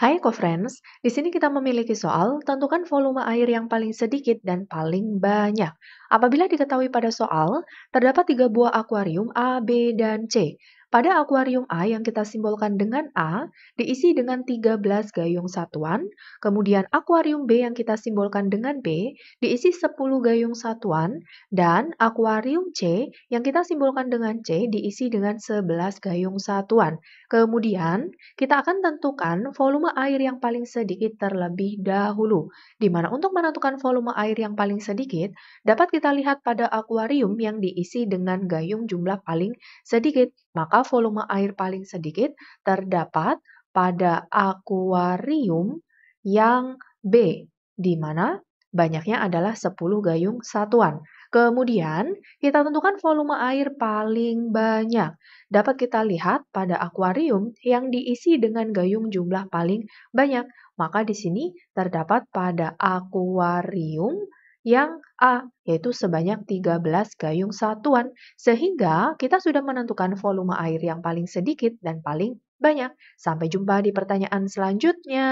Hai co-friends, di sini kita memiliki soal, tentukan volume air yang paling sedikit dan paling banyak. Apabila diketahui pada soal, terdapat tiga buah akuarium A, B, dan C. Pada akuarium A yang kita simbolkan dengan A, diisi dengan 13 gayung satuan, kemudian akuarium B yang kita simbolkan dengan B, diisi 10 gayung satuan, dan akuarium C yang kita simbolkan dengan C, diisi dengan 11 gayung satuan. Kemudian, kita akan tentukan volume air yang paling sedikit terlebih dahulu, di mana untuk menentukan volume air yang paling sedikit, dapat kita lihat pada akuarium yang diisi dengan gayung jumlah paling sedikit maka volume air paling sedikit terdapat pada akuarium yang B, di mana banyaknya adalah 10 gayung satuan. Kemudian, kita tentukan volume air paling banyak. Dapat kita lihat pada akuarium yang diisi dengan gayung jumlah paling banyak. Maka di sini terdapat pada akuarium yang A, yaitu sebanyak 13 gayung satuan, sehingga kita sudah menentukan volume air yang paling sedikit dan paling banyak. Sampai jumpa di pertanyaan selanjutnya.